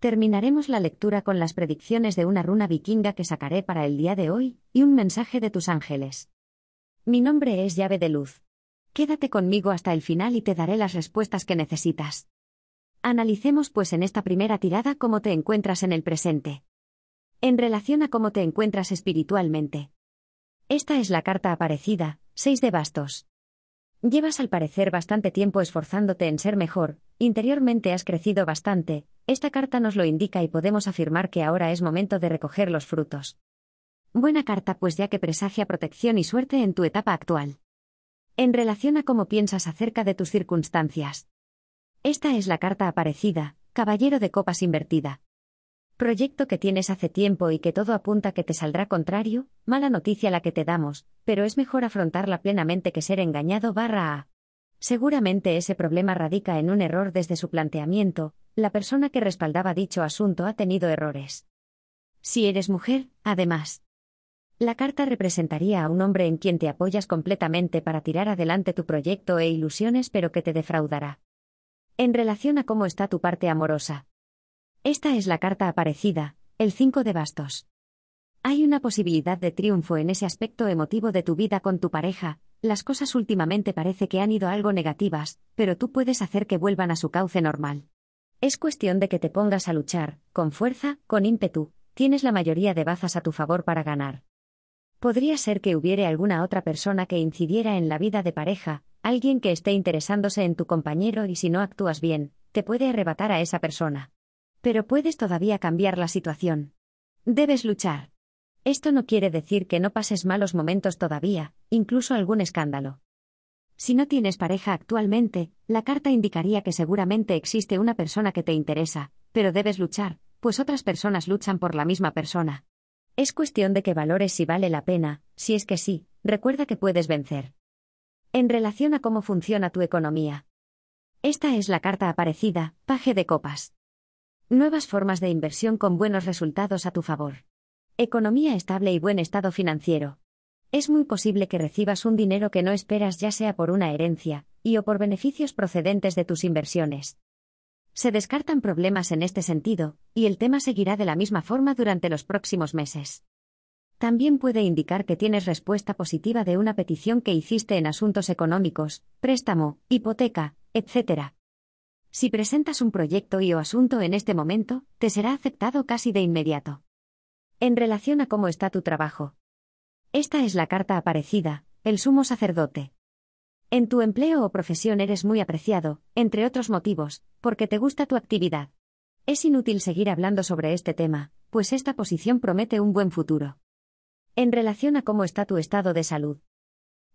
Terminaremos la lectura con las predicciones de una runa vikinga que sacaré para el día de hoy, y un mensaje de tus ángeles. Mi nombre es llave de luz. Quédate conmigo hasta el final y te daré las respuestas que necesitas. Analicemos pues en esta primera tirada cómo te encuentras en el presente. En relación a cómo te encuentras espiritualmente. Esta es la carta aparecida, 6 de bastos. Llevas al parecer bastante tiempo esforzándote en ser mejor, interiormente has crecido bastante, esta carta nos lo indica y podemos afirmar que ahora es momento de recoger los frutos. Buena carta pues ya que presagia protección y suerte en tu etapa actual. En relación a cómo piensas acerca de tus circunstancias. Esta es la carta aparecida, Caballero de Copas Invertida. Proyecto que tienes hace tiempo y que todo apunta que te saldrá contrario, mala noticia la que te damos, pero es mejor afrontarla plenamente que ser engañado barra A. Seguramente ese problema radica en un error desde su planteamiento, la persona que respaldaba dicho asunto ha tenido errores. Si eres mujer, además. La carta representaría a un hombre en quien te apoyas completamente para tirar adelante tu proyecto e ilusiones pero que te defraudará. En relación a cómo está tu parte amorosa. Esta es la carta aparecida, el 5 de bastos. Hay una posibilidad de triunfo en ese aspecto emotivo de tu vida con tu pareja, las cosas últimamente parece que han ido algo negativas, pero tú puedes hacer que vuelvan a su cauce normal. Es cuestión de que te pongas a luchar, con fuerza, con ímpetu, tienes la mayoría de bazas a tu favor para ganar. Podría ser que hubiere alguna otra persona que incidiera en la vida de pareja, alguien que esté interesándose en tu compañero y si no actúas bien, te puede arrebatar a esa persona. Pero puedes todavía cambiar la situación. Debes luchar. Esto no quiere decir que no pases malos momentos todavía, incluso algún escándalo. Si no tienes pareja actualmente, la carta indicaría que seguramente existe una persona que te interesa, pero debes luchar, pues otras personas luchan por la misma persona. Es cuestión de que valores si vale la pena, si es que sí, recuerda que puedes vencer. En relación a cómo funciona tu economía. Esta es la carta aparecida, paje de copas. Nuevas formas de inversión con buenos resultados a tu favor. Economía estable y buen estado financiero es muy posible que recibas un dinero que no esperas ya sea por una herencia, y o por beneficios procedentes de tus inversiones. Se descartan problemas en este sentido, y el tema seguirá de la misma forma durante los próximos meses. También puede indicar que tienes respuesta positiva de una petición que hiciste en asuntos económicos, préstamo, hipoteca, etc. Si presentas un proyecto y o asunto en este momento, te será aceptado casi de inmediato. En relación a cómo está tu trabajo, esta es la carta aparecida, el sumo sacerdote. En tu empleo o profesión eres muy apreciado, entre otros motivos, porque te gusta tu actividad. Es inútil seguir hablando sobre este tema, pues esta posición promete un buen futuro. En relación a cómo está tu estado de salud.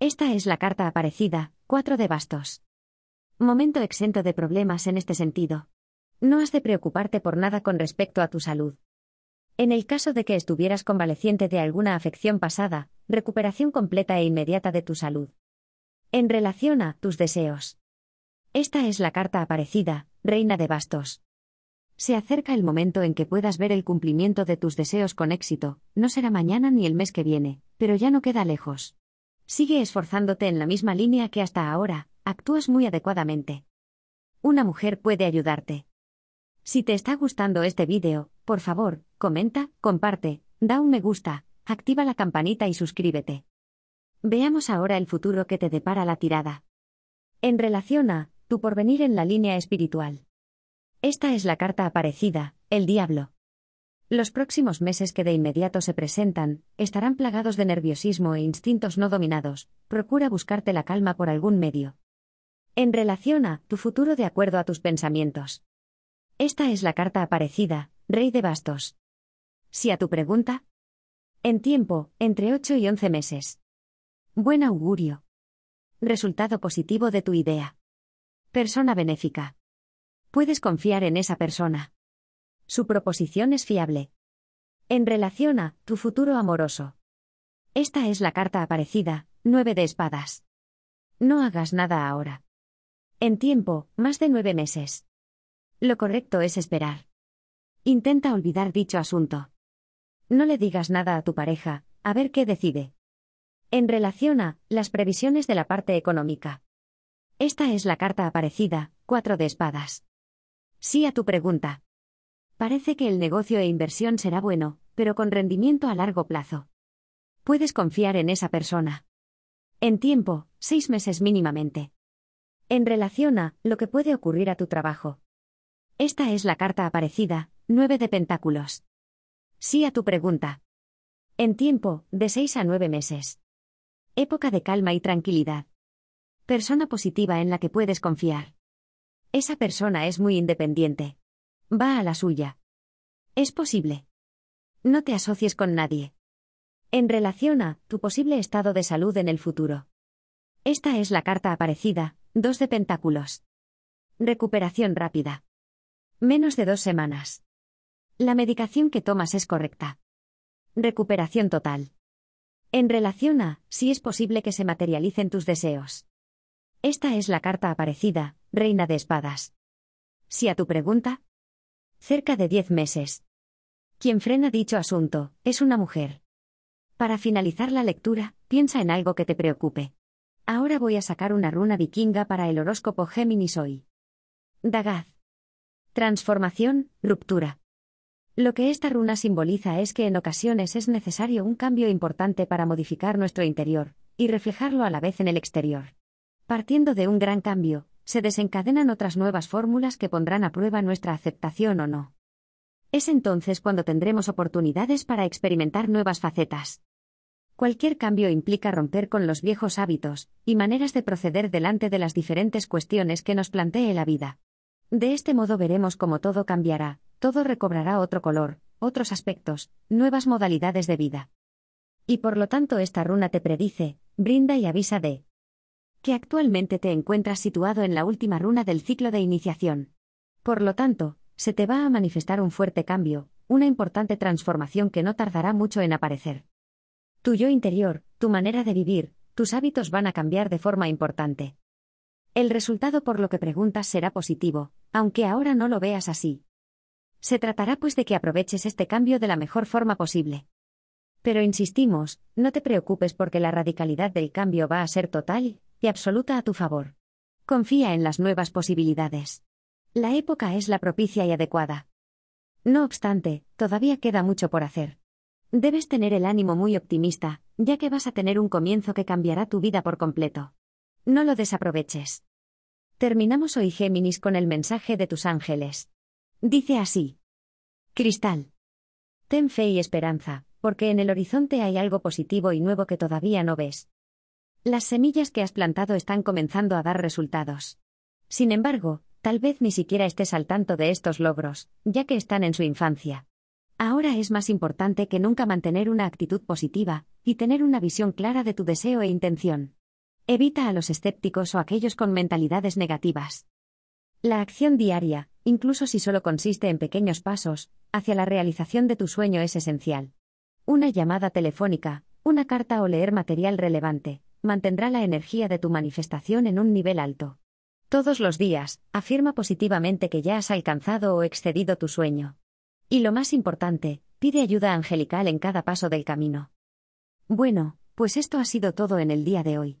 Esta es la carta aparecida, cuatro de bastos. Momento exento de problemas en este sentido. No has de preocuparte por nada con respecto a tu salud. En el caso de que estuvieras convaleciente de alguna afección pasada, recuperación completa e inmediata de tu salud. En relación a tus deseos. Esta es la carta aparecida, Reina de Bastos. Se acerca el momento en que puedas ver el cumplimiento de tus deseos con éxito, no será mañana ni el mes que viene, pero ya no queda lejos. Sigue esforzándote en la misma línea que hasta ahora, actúas muy adecuadamente. Una mujer puede ayudarte. Si te está gustando este vídeo, por favor, comenta, comparte, da un me gusta, activa la campanita y suscríbete. Veamos ahora el futuro que te depara la tirada. En relación a, tu porvenir en la línea espiritual. Esta es la carta aparecida, el diablo. Los próximos meses que de inmediato se presentan, estarán plagados de nerviosismo e instintos no dominados, procura buscarte la calma por algún medio. En relación a, tu futuro de acuerdo a tus pensamientos. Esta es la carta aparecida, Rey de Bastos. Si a tu pregunta. En tiempo, entre 8 y 11 meses. Buen augurio. Resultado positivo de tu idea. Persona benéfica. Puedes confiar en esa persona. Su proposición es fiable. En relación a tu futuro amoroso. Esta es la carta aparecida, 9 de espadas. No hagas nada ahora. En tiempo, más de nueve meses. Lo correcto es esperar. Intenta olvidar dicho asunto. No le digas nada a tu pareja, a ver qué decide. En relación a las previsiones de la parte económica. Esta es la carta aparecida, cuatro de espadas. Sí a tu pregunta. Parece que el negocio e inversión será bueno, pero con rendimiento a largo plazo. Puedes confiar en esa persona. En tiempo, seis meses mínimamente. En relación a lo que puede ocurrir a tu trabajo, esta es la carta aparecida, 9 de Pentáculos. Sí a tu pregunta. En tiempo, de 6 a 9 meses. Época de calma y tranquilidad. Persona positiva en la que puedes confiar. Esa persona es muy independiente. Va a la suya. Es posible. No te asocies con nadie. En relación a tu posible estado de salud en el futuro. Esta es la carta aparecida, 2 de Pentáculos. Recuperación rápida. Menos de dos semanas. La medicación que tomas es correcta. Recuperación total. En relación a, si es posible que se materialicen tus deseos. Esta es la carta aparecida, Reina de Espadas. Si a tu pregunta. Cerca de diez meses. Quien frena dicho asunto, es una mujer. Para finalizar la lectura, piensa en algo que te preocupe. Ahora voy a sacar una runa vikinga para el horóscopo Géminis hoy. Dagaz. Transformación, ruptura. Lo que esta runa simboliza es que en ocasiones es necesario un cambio importante para modificar nuestro interior, y reflejarlo a la vez en el exterior. Partiendo de un gran cambio, se desencadenan otras nuevas fórmulas que pondrán a prueba nuestra aceptación o no. Es entonces cuando tendremos oportunidades para experimentar nuevas facetas. Cualquier cambio implica romper con los viejos hábitos y maneras de proceder delante de las diferentes cuestiones que nos plantee la vida. De este modo veremos cómo todo cambiará, todo recobrará otro color, otros aspectos, nuevas modalidades de vida. Y por lo tanto esta runa te predice, brinda y avisa de que actualmente te encuentras situado en la última runa del ciclo de iniciación. Por lo tanto, se te va a manifestar un fuerte cambio, una importante transformación que no tardará mucho en aparecer. Tu yo interior, tu manera de vivir, tus hábitos van a cambiar de forma importante. El resultado por lo que preguntas será positivo, aunque ahora no lo veas así. Se tratará pues de que aproveches este cambio de la mejor forma posible. Pero insistimos, no te preocupes porque la radicalidad del cambio va a ser total y absoluta a tu favor. Confía en las nuevas posibilidades. La época es la propicia y adecuada. No obstante, todavía queda mucho por hacer. Debes tener el ánimo muy optimista, ya que vas a tener un comienzo que cambiará tu vida por completo. No lo desaproveches. Terminamos hoy Géminis con el mensaje de tus ángeles. Dice así. Cristal. Ten fe y esperanza, porque en el horizonte hay algo positivo y nuevo que todavía no ves. Las semillas que has plantado están comenzando a dar resultados. Sin embargo, tal vez ni siquiera estés al tanto de estos logros, ya que están en su infancia. Ahora es más importante que nunca mantener una actitud positiva y tener una visión clara de tu deseo e intención. Evita a los escépticos o aquellos con mentalidades negativas. La acción diaria, incluso si solo consiste en pequeños pasos, hacia la realización de tu sueño es esencial. Una llamada telefónica, una carta o leer material relevante, mantendrá la energía de tu manifestación en un nivel alto. Todos los días, afirma positivamente que ya has alcanzado o excedido tu sueño. Y lo más importante, pide ayuda angelical en cada paso del camino. Bueno, pues esto ha sido todo en el día de hoy.